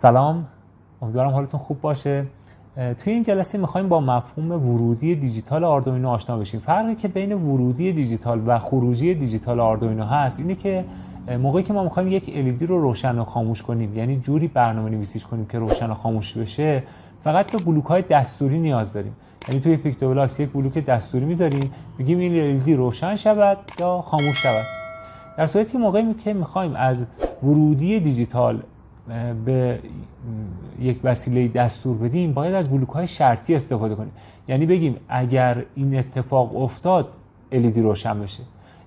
سلام امیدوارم حالتون خوب باشه توی این جلسه میخوایم با مفهوم ورودی دیجیتال آردوینو آشنا بشیم فرقی که بین ورودی دیجیتال و خروجی دیجیتال آردوینو هست اینه که موقعی که ما میخوایم یک LED رو روشن و خاموش کنیم یعنی جوری برنامه نویسیش کنیم که روشن و خاموش بشه فقط به بلوک های دستوری نیاز داریم یعنی توی پیکتوبلاکس یک بلوک دستوری میذاریم میگیم این LED روشن شود یا خاموش شود در صورتی که موقعی که میخوایم از ورودی دیجیتال به یک وسیله دستور بدیم باید از بلوک های شرطی استفاده کنیم یعنی بگیم اگر این اتفاق افتاد LED روشن بشه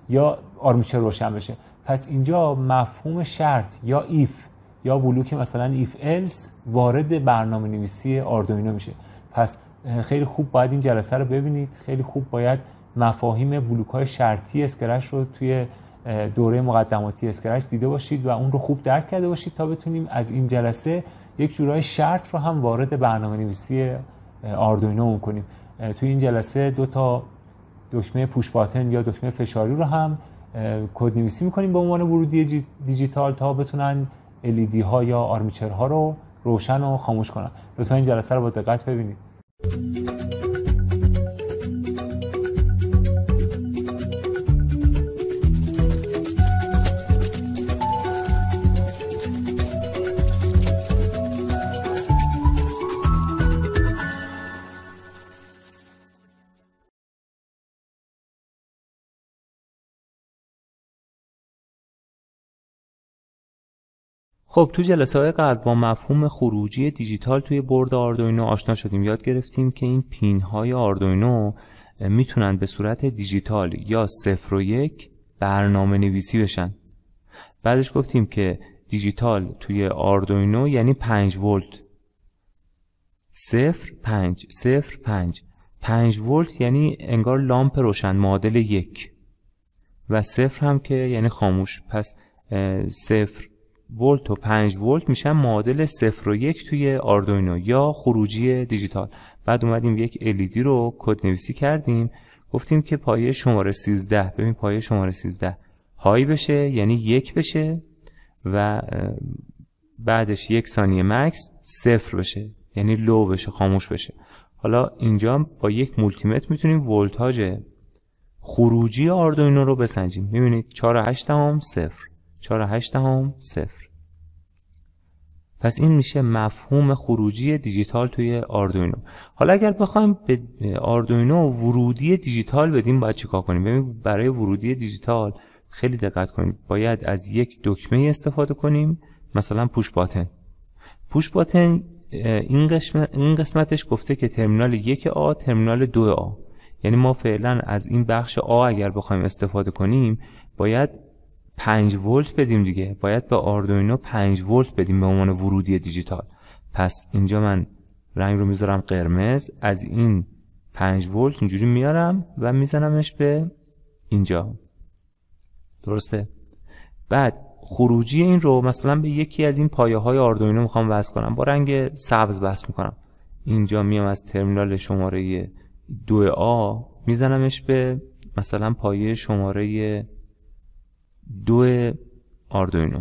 یا آرمیچر روشن بشه پس اینجا مفهوم شرط یا ایف یا بلوک مثلا ایف الس وارد برنامه نویسی آردوینو میشه پس خیلی خوب باید این جلسه رو ببینید خیلی خوب باید مفاهیم بلوک های شرطی اسکرش رو توی دوره مقدماتی اسکرچ دیده باشید و اون رو خوب درک کرده باشید تا بتونیم از این جلسه یک جورای شرط رو هم وارد برنامه نویسی آردوینو کنیم توی این جلسه دو تا دکمه پوش باتن یا دکمه فشاری رو هم کد نویسی میکنیم به عنوان ورودی دیجیتال تا بتونن الیدی e ها یا آرمیچر ها رو روشن و خاموش کنن لطفا این جلسه رو با دقت ببینید خب تو جلسه های قبل با مفهوم خروجی دیجیتال توی برد آردوینو آشنا شدیم یاد گرفتیم که این پین های آردوینو میتونن به صورت دیجیتال یا صفر و یک برنامه نویسی بشن بعدش گفتیم که دیجیتال توی آردوینو یعنی 5 ولت صفر پنج صفر پنج پنج ولت یعنی انگار لامپ روشن معادل یک و صفر هم که یعنی خاموش پس صفر ولت و 5 ولت میشن معادل 0 و 1 توی آردوینو یا خروجی دیجیتال بعد اومدیم یک LED رو کد نویسی کردیم گفتیم که پایه شماره 13 ببین پایه شماره 13 های بشه یعنی یک بشه و بعدش یک ثانیه مکس صفر بشه یعنی لو بشه خاموش بشه حالا اینجا با یک مولتیمت میتونیم ولتاژ خروجی آردوینو رو بسنجیم میبینید 4 8 صفر 4 8 هم صفر پس این میشه مفهوم خروجی دیجیتال توی آردوینو حالا اگر بخوایم به آردوینو ورودی دیجیتال بدیم باید چیکار کنیم ببین برای ورودی دیجیتال خیلی دقت کنیم باید از یک دکمه استفاده کنیم مثلا پوش باتن پوش باتن این, قسمت، این قسمتش گفته که ترمینال یک آ ترمینال دو آ یعنی ما فعلا از این بخش آ اگر بخوایم استفاده کنیم باید 5 ولت بدیم دیگه باید به آردوینو 5 ولت بدیم به عنوان ورودی دیجیتال پس اینجا من رنگ رو میذارم قرمز از این 5 ولت اینجوری میارم و میزنمش به اینجا درسته بعد خروجی این رو مثلا به یکی از این پایه های آردوینو میخوام وصل کنم با رنگ سبز بس میکنم اینجا میام از ترمینال شماره 2A میزنمش به مثلا پایه شماره دو آردوینو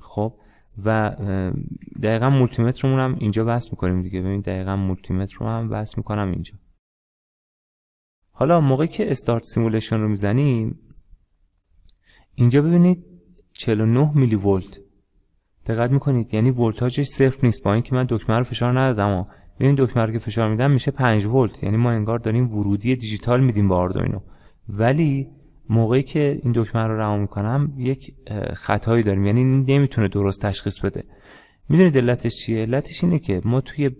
خب و دقیقا مولتیمترمون هم اینجا وصل میکنیم دیگه ببین دقیقا مولتیمتر رو هم وصل میکنم اینجا حالا موقعی که استارت سیمولیشن رو میزنیم اینجا ببینید 49 میلی ولت دقت میکنید یعنی ولتاژش صفر نیست با اینکه من دکمه رو فشار ندادم اما ببین دکمه رو که فشار میدم میشه 5 ولت یعنی ما انگار داریم ورودی دیجیتال میدیم به آردوینو ولی موقعی که این دکمه رو رها میکنم یک خطایی داریم یعنی نمیتونه درست تشخیص بده میدونید علتش چیه علتش اینه که ما توی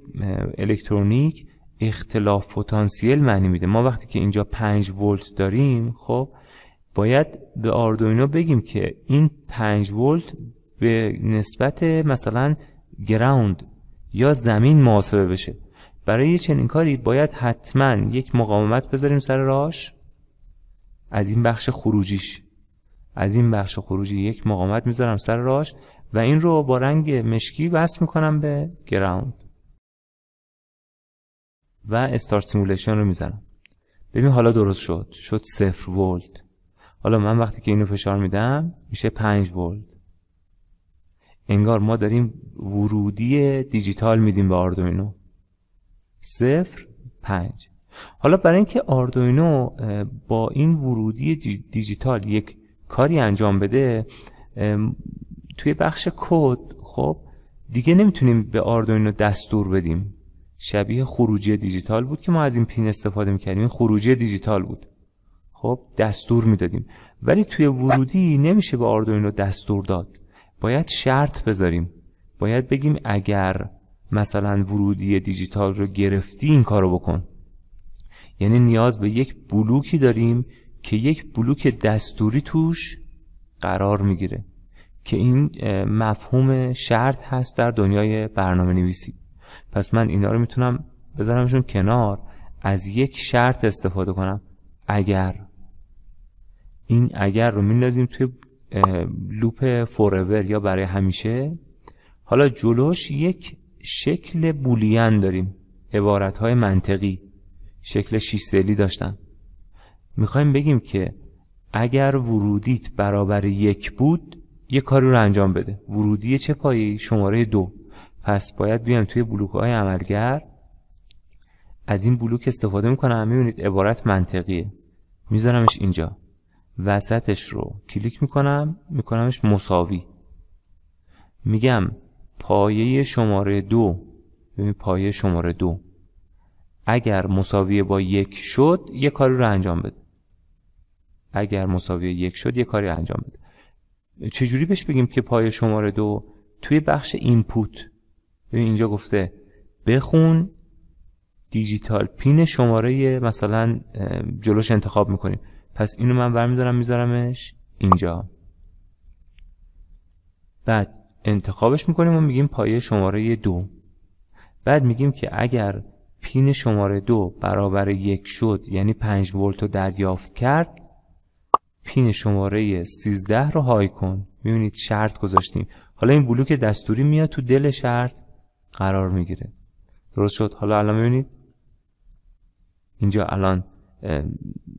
الکترونیک اختلاف پتانسیل معنی میده ما وقتی که اینجا 5 ولت داریم خب باید به آردوینو بگیم که این 5 ولت به نسبت مثلا گراوند یا زمین محاسبه بشه برای چنین کاری باید حتما یک مقاومت بذاریم سر راش از این بخش خروجیش از این بخش خروجی یک مقامت میذارم سر راش و این رو با رنگ مشکی وصل میکنم به گراوند و استارت سیمولیشن رو میزنم ببین حالا درست شد شد صفر ولت حالا من وقتی که اینو فشار میدم میشه 5 ولت انگار ما داریم ورودی دیجیتال میدیم به آردوینو صفر پنج حالا برای اینکه آردوینو با این ورودی دیجیتال یک کاری انجام بده توی بخش کد خب دیگه نمیتونیم به آردوینو دستور بدیم شبیه خروجی دیجیتال بود که ما از این پین استفاده میکردیم خروجی دیجیتال بود خب دستور میدادیم ولی توی ورودی نمیشه به آردوینو دستور داد باید شرط بذاریم باید بگیم اگر مثلا ورودی دیجیتال رو گرفتی این کارو بکن یعنی نیاز به یک بلوکی داریم که یک بلوک دستوری توش قرار میگیره که این مفهوم شرط هست در دنیای برنامه نویسی پس من اینا رو میتونم بذارمشون کنار از یک شرط استفاده کنم اگر این اگر رو میندازیم توی لوپ فوراور یا برای همیشه حالا جلوش یک شکل بولین داریم عبارت های منطقی شکل شیستلی داشتن میخوایم بگیم که اگر ورودیت برابر یک بود یه کاری رو انجام بده ورودی چه پایی شماره دو پس باید بیایم توی بلوک های عملگر از این بلوک استفاده میکنم میبینید عبارت منطقیه میذارمش اینجا وسطش رو کلیک میکنم میکنمش مساوی میگم پایه شماره دو ببین پایه شماره دو اگر مساویه با یک شد یه کاری رو انجام بده اگر مساوی یک شد یه کاری انجام بده چجوری بهش بگیم که پای شماره دو توی بخش اینپوت اینجا گفته بخون دیجیتال پین شماره مثلا جلوش انتخاب میکنیم پس اینو من برمیدارم میذارمش اینجا بعد انتخابش میکنیم و میگیم پایه شماره دو بعد میگیم که اگر پین شماره دو برابر یک شد یعنی 5 ولت رو دریافت کرد پین شماره 13 رو های کن میبینید شرط گذاشتیم حالا این بلوک دستوری میاد تو دل شرط قرار میگیره درست شد حالا الان میبینید اینجا الان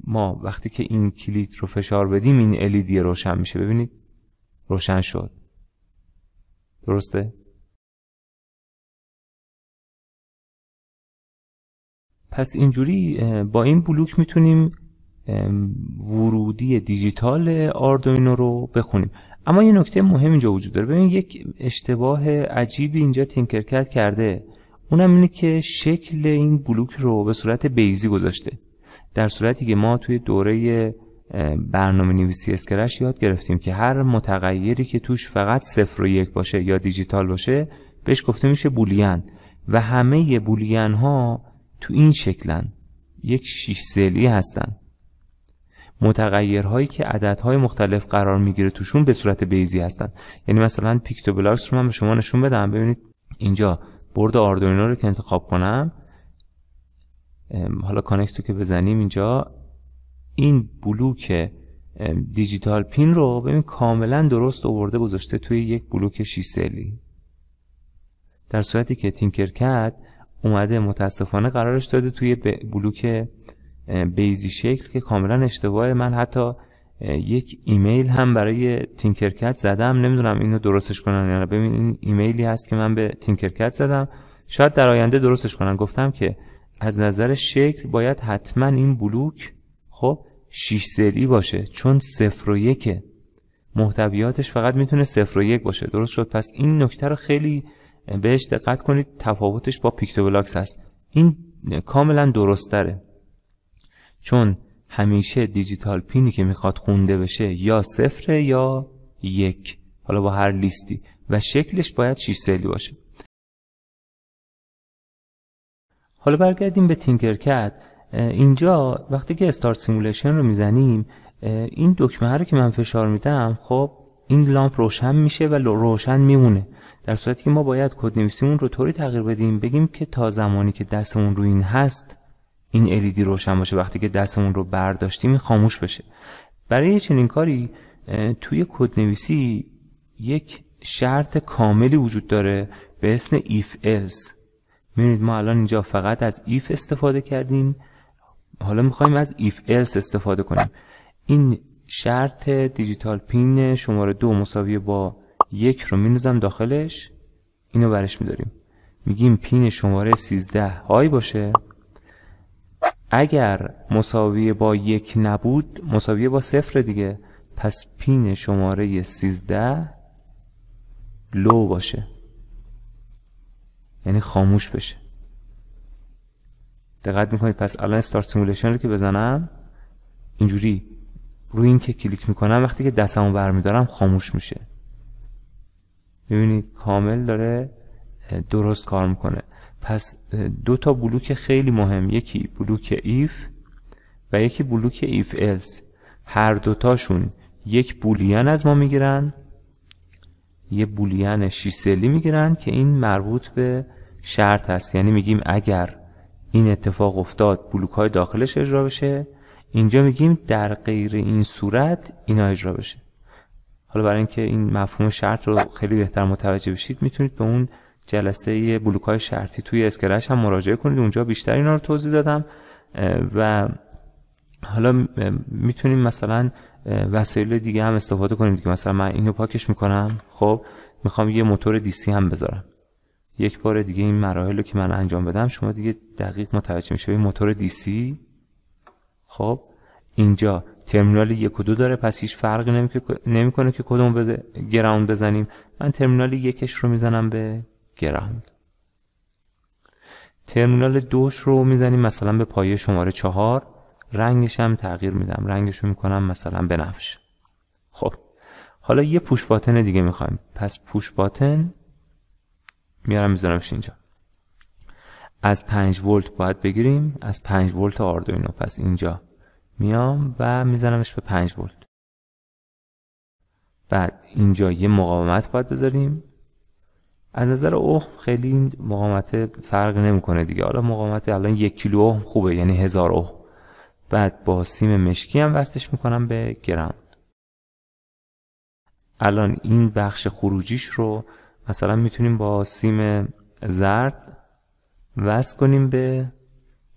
ما وقتی که این کلید رو فشار بدیم این الیدی روشن میشه ببینید روشن شد درسته پس اینجوری با این بلوک میتونیم ورودی دیجیتال آردوینو رو بخونیم اما یه نکته مهم اینجا وجود داره ببین یک اشتباه عجیبی اینجا تینکرکت کرده اونم اینه که شکل این بلوک رو به صورت بیزی گذاشته در صورتی که ما توی دوره برنامه نویسی اسکرش یاد گرفتیم که هر متغیری که توش فقط صفر و یک باشه یا دیجیتال باشه بهش گفته میشه بولین و همه بولین ها تو این شکلن یک شیش سلی هستن متغیرهایی که عددهای مختلف قرار میگیره توشون به صورت بیزی هستن یعنی مثلا پیکتو بلاکس رو من به شما نشون بدم ببینید اینجا برد آردوینو رو که انتخاب کنم حالا کانکت رو که بزنیم اینجا این بلوک دیجیتال پین رو ببین کاملا درست آورده گذاشته توی یک بلوک 6 سلی در صورتی که تینکر کرد اومده متاسفانه قرارش داده توی بلوک بیزی شکل که کاملا اشتباه من حتی یک ایمیل هم برای تینکرکت زدم نمیدونم اینو درستش کنن یا یعنی ببین این ایمیلی هست که من به تینکرکت زدم شاید در آینده درستش کنن گفتم که از نظر شکل باید حتما این بلوک خب 6 سلی باشه چون صفر و یکه محتویاتش فقط میتونه صفر و یک باشه درست شد پس این نکته رو خیلی بهش دقت کنید تفاوتش با پیکتوبلاکس هست این کاملا درست داره چون همیشه دیجیتال پینی که میخواد خونده بشه یا صفر یا یک حالا با هر لیستی و شکلش باید 6 سلی باشه حالا برگردیم به تینکرکت اینجا وقتی که استارت سیمولیشن رو میزنیم این دکمه رو که من فشار میدم خب این لامپ روشن میشه و روشن میمونه در صورتی که ما باید کد نویسیمون رو طوری تغییر بدیم بگیم که تا زمانی که دستمون رو این هست این LED روشن باشه وقتی که دستمون رو برداشتیم خاموش بشه برای چنین کاری توی کد نویسی یک شرط کاملی وجود داره به اسم if else میبینید ما الان اینجا فقط از if استفاده کردیم حالا میخوایم از if else استفاده کنیم این شرط دیجیتال پین شماره دو مساوی با یک رو میندازم داخلش اینو برش میداریم میگیم پین شماره 13 های باشه اگر مساوی با یک نبود مساوی با صفر دیگه پس پین شماره 13 لو باشه یعنی خاموش بشه دقت میکنید پس الان استارت سیمولیشن رو که بزنم اینجوری روی این که کلیک میکنم وقتی که دستمو برمیدارم خاموش میشه میبینید کامل داره درست کار میکنه پس دو تا بلوک خیلی مهم یکی بلوک ایف و یکی بلوک ایف الس هر دوتاشون یک بولیان از ما میگیرن یه بولین شیسلی میگیرن که این مربوط به شرط هست یعنی میگیم اگر این اتفاق افتاد بلوک های داخلش اجرا بشه اینجا میگیم در غیر این صورت اینا اجرا بشه حالا برای اینکه این مفهوم شرط رو خیلی بهتر متوجه بشید میتونید به اون جلسه بلوک های شرطی توی اسکلش هم مراجعه کنید اونجا بیشتر اینا رو توضیح دادم و حالا میتونیم مثلا وسایل دیگه هم استفاده کنیم دیگه مثلا من اینو پاکش میکنم خب میخوام یه موتور دیسی هم بذارم یک بار دیگه این مراحل رو که من انجام بدم شما دیگه دقیق متوجه میشه موتور دیسی خب اینجا ترمینال یک و دو داره پس هیچ فرقی نمیکنه که کدوم به گراوند بزنیم من ترمینال یکش رو میزنم به گراوند ترمینال دوش رو میزنیم مثلا به پایه شماره چهار رنگش هم تغییر میدم رنگش رو میکنم مثلا نفش خب حالا یه پوش باتن دیگه میخوایم پس پوش باتن میارم میذارمش اینجا از 5 ولت باید بگیریم از 5 ولت آردوینو پس اینجا میام و میزنمش به 5 ولت بعد اینجا یه مقاومت باید بذاریم از نظر اوهم خیلی مقاومت فرق نمیکنه دیگه حالا مقاومت الان یک کیلو اوهم خوبه یعنی هزار اوهم بعد با سیم مشکی هم وصلش میکنم به گراند الان این بخش خروجیش رو مثلا میتونیم با سیم زرد وصل کنیم به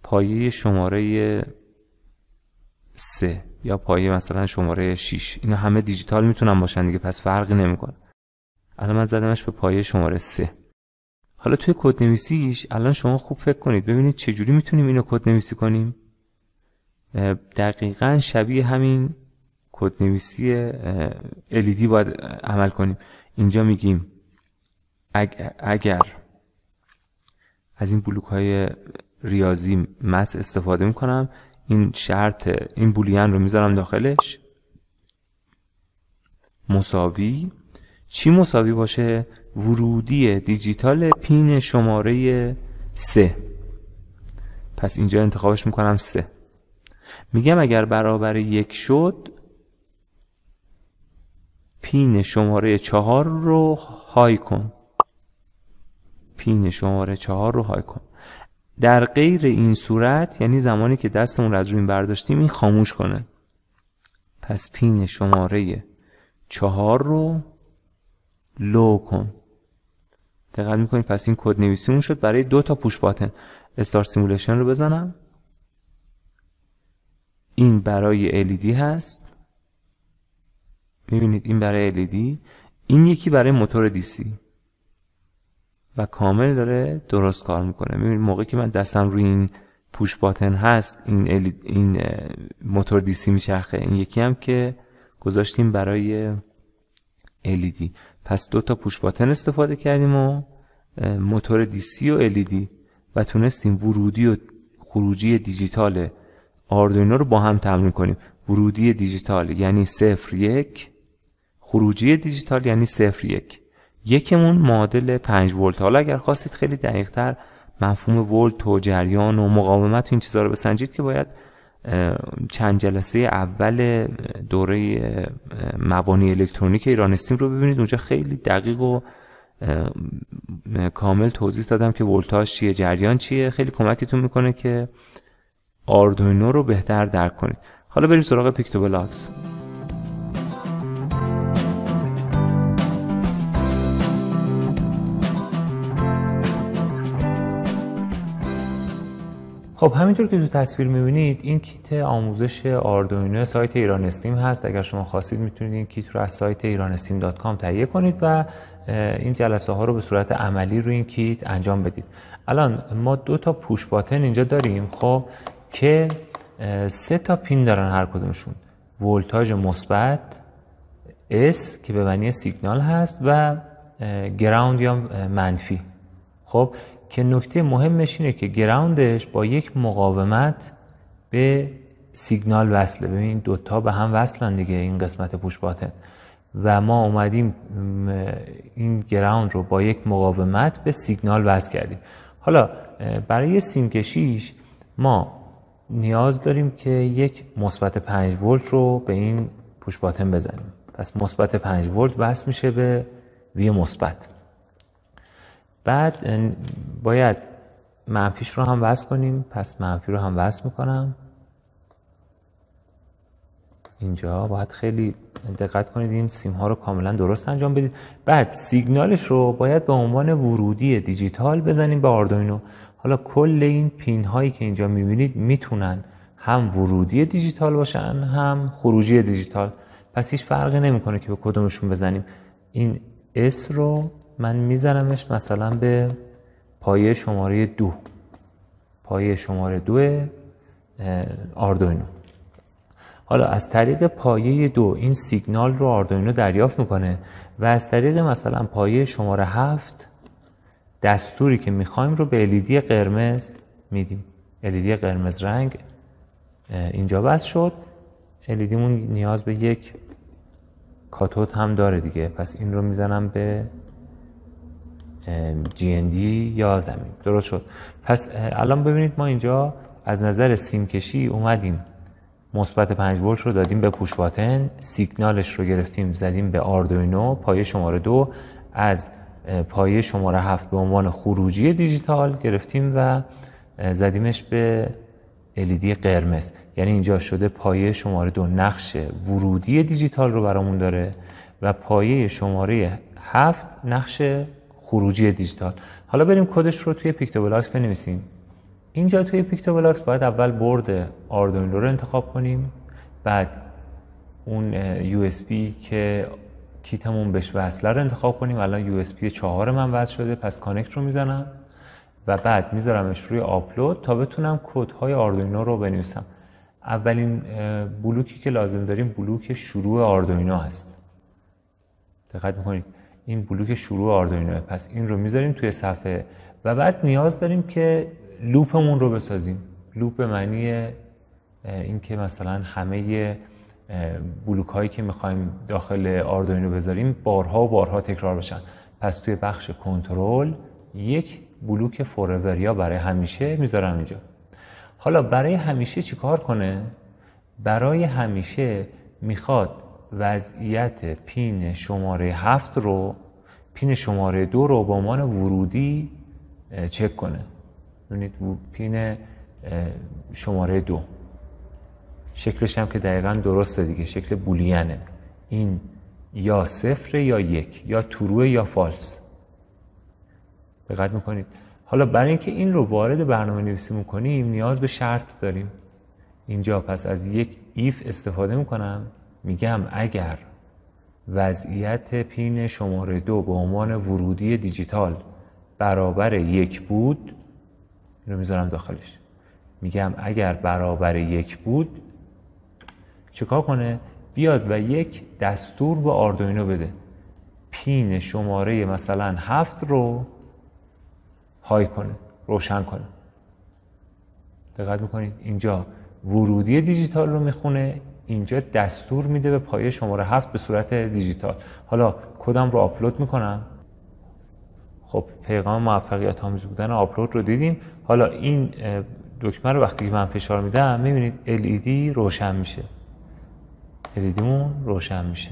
پایه شماره سه یا پایه مثلا شماره 6 اینا همه دیجیتال میتونن باشن دیگه پس فرقی نمیکنه الان من زدمش به پایه شماره 3 حالا توی کد نویسیش الان شما خوب فکر کنید ببینید چجوری میتونیم اینو کد نویسی کنیم دقیقا شبیه همین کد نویسی LED باید عمل کنیم اینجا میگیم اگر از این بلوک های ریاضی مس استفاده میکنم این شرط این بولین رو میذارم داخلش مساوی چی مساوی باشه ورودی دیجیتال پین شماره 3 پس اینجا انتخابش میکنم 3 میگم اگر برابر یک شد پین شماره چهار رو های کن پین شماره چهار رو های کن در غیر این صورت یعنی زمانی که دستمون رو از روی برداشتیم این خاموش کنه پس پین شماره چهار رو لو کن دقت میکنید پس این کد نویسیمون شد برای دو تا پوش باتن استار سیمولیشن رو بزنم این برای LED هست میبینید این برای LED این یکی برای موتور دیسی و کامل داره درست کار میکنه میبینید موقعی که من دستم روی این پوش باتن هست این, این موتور دیسی میچرخه این یکی هم که گذاشتیم برای LED پس دو تا پوش باتن استفاده کردیم و موتور دیسی و LED و تونستیم ورودی و خروجی دیجیتال آردوینو رو با هم تمرین کنیم ورودی دیجیتال یعنی صفر یک خروجی دیجیتال یعنی صفر یک یکمون معادل 5 ولت حالا اگر خواستید خیلی دقیق تر مفهوم ولت و جریان و مقاومت و این چیزها رو بسنجید که باید چند جلسه اول دوره مبانی الکترونیک ایران استیم رو ببینید اونجا خیلی دقیق و کامل توضیح دادم که ولتاژ چیه جریان چیه خیلی کمکتون میکنه که آردوینو رو بهتر درک کنید حالا بریم سراغ پیکتو بلاکس خب همینطور که تو تصویر میبینید این کیت آموزش آردوینو سایت ایران استیم هست اگر شما خواستید میتونید این کیت رو از سایت ایران ایرانستیم.com تهیه کنید و این جلسه ها رو به صورت عملی روی این کیت انجام بدید الان ما دو تا پوش باتن اینجا داریم خب که سه تا پین دارن هر کدومشون ولتاژ مثبت اس که به معنی سیگنال هست و گراوند یا منفی خب که نکته مهمش اینه که گراوندش با یک مقاومت به سیگنال وصله ببین دوتا به هم وصلن دیگه این قسمت پوش باطن و ما اومدیم این گراوند رو با یک مقاومت به سیگنال وصل کردیم حالا برای سیمکشیش ما نیاز داریم که یک مثبت 5 ولت رو به این پوش باطن بزنیم پس مثبت 5 ولت وصل میشه به وی مثبت بعد یعنی باید منفیش رو هم وصل کنیم پس منفی رو هم وصل میکنم اینجا باید خیلی دقت کنید این سیم ها رو کاملا درست انجام بدید بعد سیگنالش رو باید به عنوان ورودی دیجیتال بزنیم به آردوینو حالا کل این پین هایی که اینجا میبینید میتونن هم ورودی دیجیتال باشن هم خروجی دیجیتال پس هیچ فرقی نمیکنه که به کدومشون بزنیم این اس رو من میزنمش مثلا به پایه شماره دو پایه شماره دو آردوینو حالا از طریق پایه دو این سیگنال رو آردوینو دریافت میکنه و از طریق مثلا پایه شماره هفت دستوری که میخوایم رو به LED قرمز میدیم LED قرمز رنگ اینجا بس شد LED نیاز به یک کاتوت هم داره دیگه پس این رو میزنم به GND یا زمین درست شد پس الان ببینید ما اینجا از نظر سیم کشی اومدیم مثبت 5 ولت رو دادیم به پوش باتن سیگنالش رو گرفتیم زدیم به آردوینو پایه شماره دو از پایه شماره هفت به عنوان خروجی دیجیتال گرفتیم و زدیمش به LED قرمز یعنی اینجا شده پایه شماره دو نقش ورودی دیجیتال رو برامون داره و پایه شماره هفت نقش خروجی دیجیتال حالا بریم کدش رو توی پیکتوبلاکس بنویسیم اینجا توی پیکتوبلاکس باید اول برد آردوینو رو انتخاب کنیم بعد اون یو که کیتمون بهش وصله رو انتخاب کنیم الان یو اس پی 4 من وصل شده پس کانکت رو میزنم و بعد میذارمش روی آپلود تا بتونم های آردوینو رو بنویسم اولین بلوکی که لازم داریم بلوک شروع آردوینو هست دقت میکنید این بلوک شروع آردوینو پس این رو میذاریم توی صفحه و بعد نیاز داریم که لوپمون رو بسازیم لوپ به معنی اینکه مثلا همه بلوک هایی که میخوایم داخل آردوینو بذاریم بارها و بارها تکرار بشن پس توی بخش کنترل یک بلوک فوروریا برای همیشه میذارم اینجا حالا برای همیشه چیکار کنه برای همیشه میخواد وضعیت پین شماره هفت رو پین شماره دو رو به عنوان ورودی چک کنه ببینید پین شماره دو شکلش هم که دقیقا درسته دیگه شکل بولینه این یا صفر یا یک یا تروه یا فالس دقت میکنید حالا برای اینکه این رو وارد برنامه نویسی میکنیم نیاز به شرط داریم اینجا پس از یک ایف استفاده میکنم میگم اگر وضعیت پین شماره دو به عنوان ورودی دیجیتال برابر یک بود اینو میذارم داخلش میگم اگر برابر یک بود چکار کنه بیاد و یک دستور به آردوینو بده پین شماره مثلا هفت رو های کنه روشن کنه دقت میکنید اینجا ورودی دیجیتال رو میخونه اینجا دستور میده به پایه شماره هفت به صورت دیجیتال حالا کدام رو آپلود میکنم خب پیغام موفقیت آمیز بودن آپلود رو دیدیم حالا این دکمه رو وقتی که من فشار میدم میبینید LED روشن میشه LED مون روشن میشه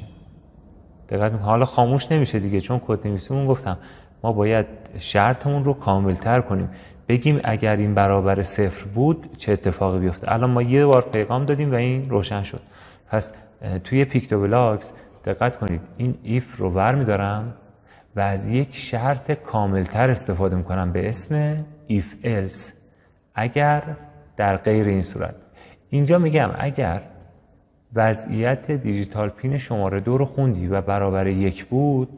دقت میکنم حالا خاموش نمیشه دیگه چون کد نویسیمون گفتم ما باید شرطمون رو کاملتر کنیم بگیم اگر این برابر صفر بود چه اتفاقی بیفته الان ما یه بار پیغام دادیم و این روشن شد پس توی بلاکس دقت کنید این ایف رو ور میدارم و از یک شرط کاملتر استفاده میکنم به اسم ایف else اگر در غیر این صورت اینجا میگم اگر وضعیت دیجیتال پین شماره دو رو خوندی و برابر یک بود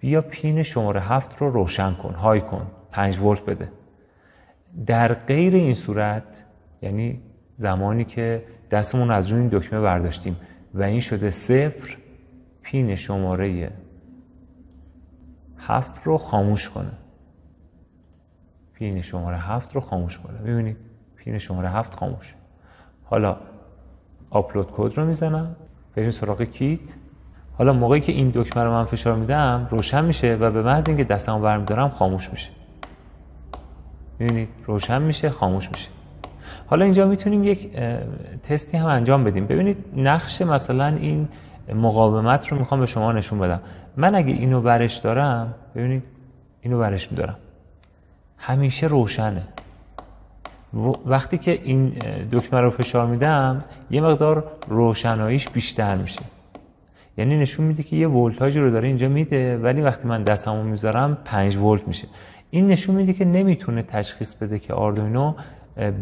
بیا پین شماره هفت رو روشن کن های کن پنج ولت بده در غیر این صورت یعنی زمانی که دستمون از روی این دکمه برداشتیم و این شده صفر پین شماره هفت رو خاموش کنه پین شماره هفت رو خاموش کنه ببینید پین شماره هفت خاموش حالا آپلود کد رو میزنم بریم سراغ کیت حالا موقعی که این دکمه رو من فشار میدم روشن میشه و به محض اینکه دستمو برمیدارم خاموش میشه یعنی روشن میشه خاموش میشه حالا اینجا میتونیم یک تستی هم انجام بدیم ببینید نقش مثلا این مقاومت رو میخوام به شما نشون بدم من اگه اینو برش دارم ببینید اینو برش میدارم همیشه روشنه وقتی که این دکمه رو فشار میدم یه مقدار روشناییش بیشتر میشه یعنی نشون میده که یه ولتاژی رو داره اینجا میده ولی وقتی من دستمو میذارم 5 ولت میشه این نشون میده که نمیتونه تشخیص بده که آردوینو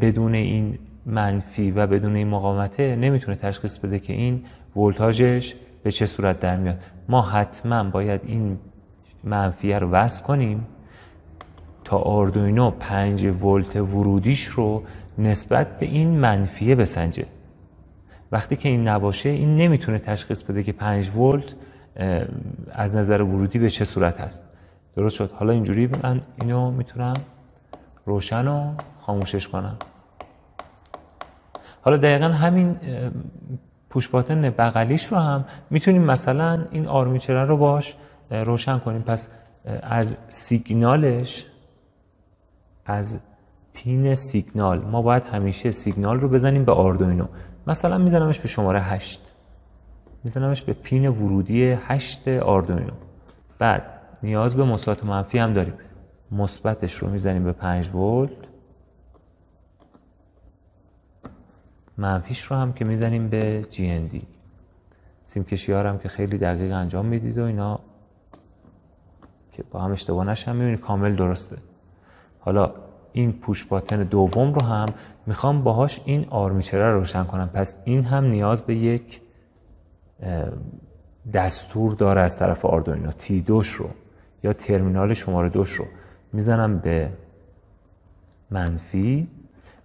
بدون این منفی و بدون این مقاومته نمیتونه تشخیص بده که این ولتاژش به چه صورت در میاد ما حتما باید این منفیه رو وصل کنیم تا آردوینو 5 ولت ورودیش رو نسبت به این منفیه بسنجه وقتی که این نباشه این نمیتونه تشخیص بده که 5 ولت از نظر ورودی به چه صورت هست درست شد حالا اینجوری من اینو میتونم روشن و خاموشش کنم حالا دقیقا همین پوش باتن بغلیش رو هم میتونیم مثلا این آرمیچره رو باش روشن کنیم پس از سیگنالش از پین سیگنال ما باید همیشه سیگنال رو بزنیم به آردوینو مثلا میزنمش به شماره 8 میزنمش به پین ورودی 8 آردوینو بعد نیاز به مثبت منفی هم داریم مثبتش رو میزنیم به 5 ولت منفیش رو هم که میزنیم به GND سیم کشی ها هم که خیلی دقیق انجام میدید و اینا که با هم اشتباه هم میبینید کامل درسته حالا این پوش باتن دوم رو هم میخوام باهاش این آرمیچره رو روشن کنم پس این هم نیاز به یک دستور داره از طرف آردوینو تی دوش رو یا ترمینال شماره دوش رو میزنم به منفی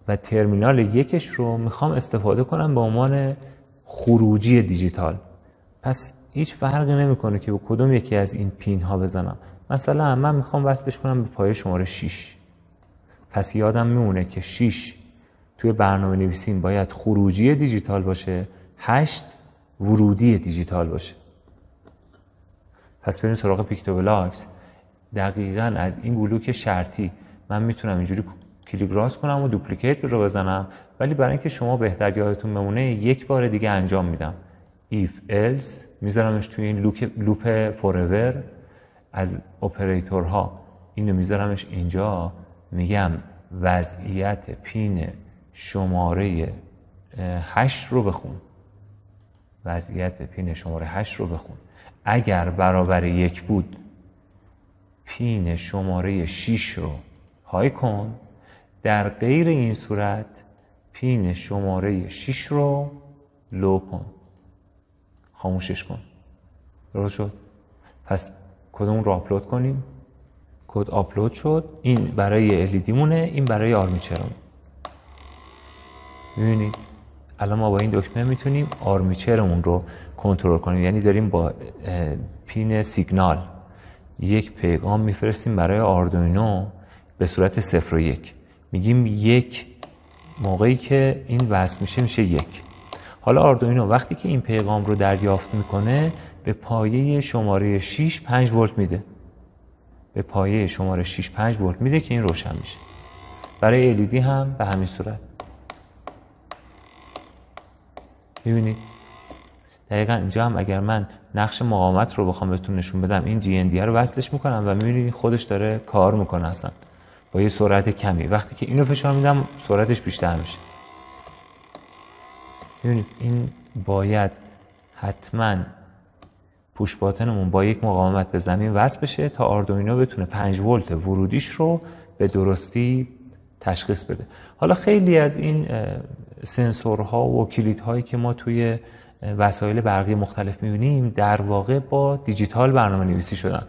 و ترمینال یکش رو میخوام استفاده کنم به عنوان خروجی دیجیتال پس هیچ فرقی نمیکنه که به کدوم یکی از این پین ها بزنم مثلا من میخوام وصلش کنم به پایه شماره 6 پس یادم میمونه که 6 توی برنامه نویسیم باید خروجی دیجیتال باشه 8 ورودی دیجیتال باشه پس بریم سراغ پیکتو بلاکس دقیقا از این بلوک شرطی من میتونم اینجوری کلیگراس کنم و دوپلیکیت رو بزنم ولی برای اینکه شما بهتر یادتون بمونه یک بار دیگه انجام میدم if else میذارمش توی این لوپ لوپ فوراور از اپراتورها اینو میذارمش اینجا میگم وضعیت پین شماره 8 رو بخون وضعیت پین شماره 8 رو بخون اگر برابر یک بود پین شماره 6 رو های کن در غیر این صورت پین شماره 6 رو لو کن خاموشش کن درست شد پس کدوم رو آپلود کنیم کد آپلود شد این برای الیدیمونه مونه این برای آرمیچرون میبینید الان ما با این دکمه میتونیم آرمیچرمون رو کنترل کنیم یعنی داریم با پین سیگنال یک پیغام میفرستیم برای آردوینو به صورت صفر و یک میگیم یک موقعی که این وصل میشه میشه یک حالا آردوینو وقتی که این پیغام رو دریافت میکنه به پایه شماره 6 5 ولت میده به پایه شماره 6 5 ولت میده که این روشن میشه برای LED هم به همین صورت میبینید دقیقا اینجا هم اگر من نقش مقاومت رو بخوام بهتون نشون بدم این جی دی رو وصلش میکنم و میبینید خودش داره کار میکنه اصلا با یه سرعت کمی وقتی که اینو فشار میدم سرعتش بیشتر میشه میبینید این باید حتما پوش باتنمون با یک مقاومت به زمین وصل بشه تا آردوینو بتونه 5 ولت ورودیش رو به درستی تشخیص بده حالا خیلی از این سنسورها و هایی که ما توی وسایل برقی مختلف میبینیم در واقع با دیجیتال برنامه نویسی شدن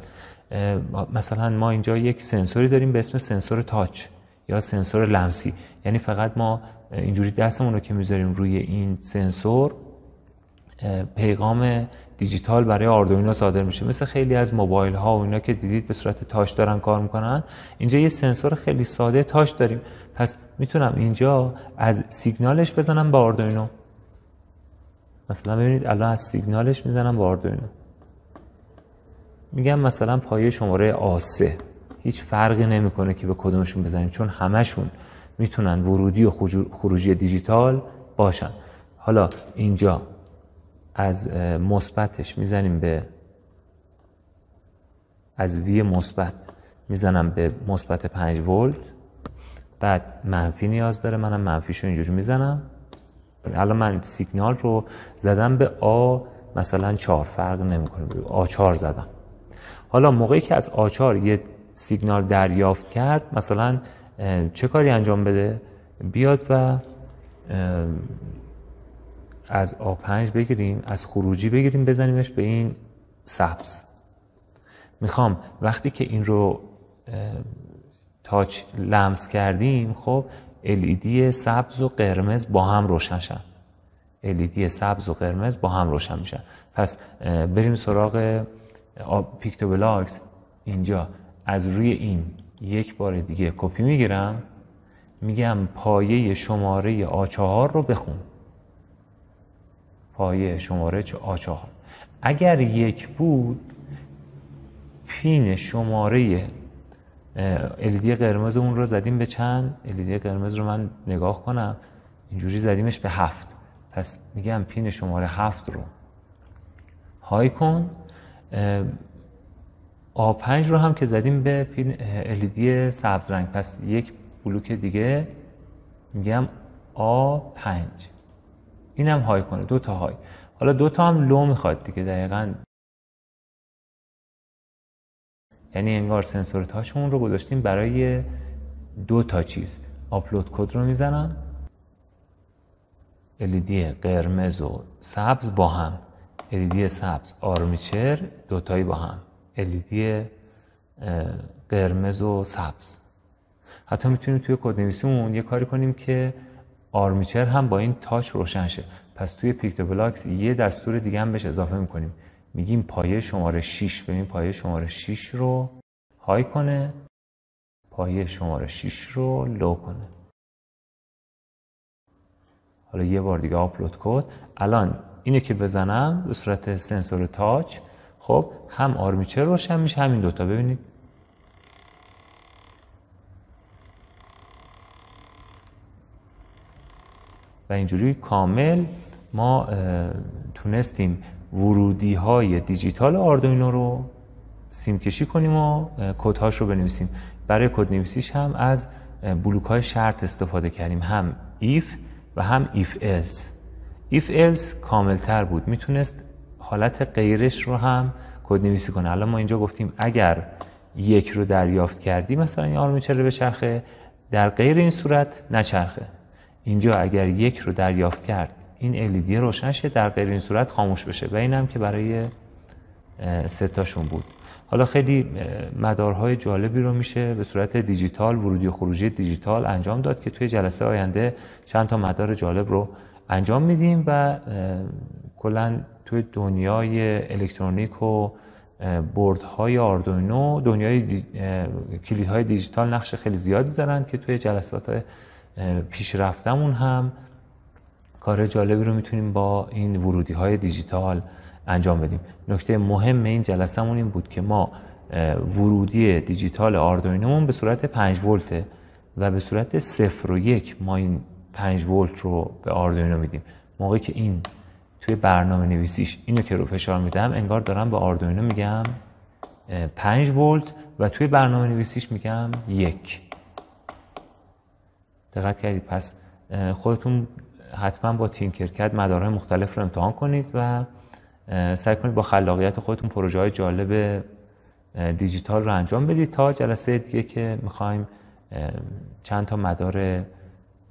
مثلا ما اینجا یک سنسوری داریم به اسم سنسور تاچ یا سنسور لمسی یعنی فقط ما اینجوری دستمون رو که میذاریم روی این سنسور پیغام دیجیتال برای آردوینو صادر میشه مثل خیلی از موبایل ها و اینا که دیدید به صورت تاش دارن کار میکنن اینجا یه سنسور خیلی ساده تاش داریم پس میتونم اینجا از سیگنالش بزنم به آردوینو مثلا ببینید الان از سیگنالش میزنم به آردوینو میگم مثلا پایه شماره آسه هیچ فرقی نمیکنه که به کدومشون بزنیم چون همشون میتونن ورودی و خروجی دیجیتال باشن حالا اینجا از مثبتش میزنیم به از وی مثبت میزنم به مثبت 5 ولت بعد منفی نیاز داره منم منفیشو اینجوری میزنم الان من سیگنال رو زدم به آ مثلا 4 فرق نمیکنه آ 4 زدم حالا موقعی که از آ 4 یه سیگنال دریافت کرد مثلا چه کاری انجام بده بیاد و از A5 بگیریم از خروجی بگیریم بزنیمش به این سبز میخوام وقتی که این رو تاچ لمس کردیم خب LED سبز و قرمز با هم روشن شن LED سبز و قرمز با هم روشن میشن پس بریم سراغ پیکتوبلاکس اینجا از روی این یک بار دیگه کپی میگیرم میگم پایه شماره A4 رو بخون پایه شماره آ4 اگر یک بود پین شماره الیدی قرمز اون رو زدیم به چند الیدی قرمز رو من نگاه کنم اینجوری زدیمش به هفت پس میگم پین شماره هفت رو های کن آ5 رو هم که زدیم به پین الیدی سبز رنگ پس یک بلوک دیگه میگم آ پنج. اینم های کنه دو تا های حالا دو تا هم لو میخواد دیگه دقیقا یعنی انگار سنسور اون رو گذاشتیم برای دو تا چیز آپلود کد رو میزنم LED قرمز و سبز با هم LED سبز آرمیچر دوتایی با هم LED قرمز و سبز حتی میتونیم توی کد نویسیمون یه کاری کنیم که آرمیچر هم با این تاچ روشن شه پس توی پیکتو بلاکس یه دستور دیگه هم بهش اضافه میکنیم میگیم پایه شماره 6 ببین پایه شماره 6 رو های کنه پایه شماره 6 رو لو کنه حالا یه بار دیگه آپلود کد الان اینه که بزنم به صورت سنسور تاچ خب هم آرمیچر روشن میشه همین دوتا ببینید و اینجوری کامل ما تونستیم ورودی های دیجیتال آردوینو رو سیم کشی کنیم و هاش رو بنویسیم برای کد نویسیش هم از بلوک های شرط استفاده کردیم هم if و هم if else if else کامل تر بود میتونست حالت غیرش رو هم کد نویسی کنه الان ما اینجا گفتیم اگر یک رو دریافت کردی مثلا این آرمیچر به چرخه در غیر این صورت نچرخه اینجا اگر یک رو دریافت کرد این LED روشن شه در غیر این صورت خاموش بشه و اینم که برای ستاشون بود حالا خیلی مدارهای جالبی رو میشه به صورت دیجیتال ورودی و خروجی دیجیتال انجام داد که توی جلسه آینده چند تا مدار جالب رو انجام میدیم و کلا توی دنیای الکترونیک و بردهای آردوینو دنیای دی... کلیدهای دیجیتال نقش خیلی زیادی دارن که توی جلسات پیشرفتمون هم کار جالبی رو میتونیم با این ورودی های دیجیتال انجام بدیم نکته مهم این جلسهمون این بود که ما ورودی دیجیتال آردوینومون به صورت 5 ولته و به صورت 0 و یک ما این 5 ولت رو به آردوینو میدیم موقعی که این توی برنامه نویسیش اینو که رو فشار میدم انگار دارم به آردوینو میگم 5 ولت و توی برنامه نویسیش میگم یک دقت کردید پس خودتون حتما با تینکرکت مدارهای مختلف رو امتحان کنید و سعی کنید با خلاقیت خودتون پروژه های جالب دیجیتال رو انجام بدید تا جلسه دیگه که میخوایم چند تا مدار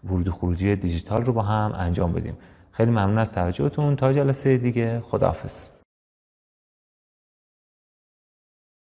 ورود و خروجی دیجیتال رو با هم انجام بدیم خیلی ممنون از توجهتون تا جلسه دیگه خداحافظ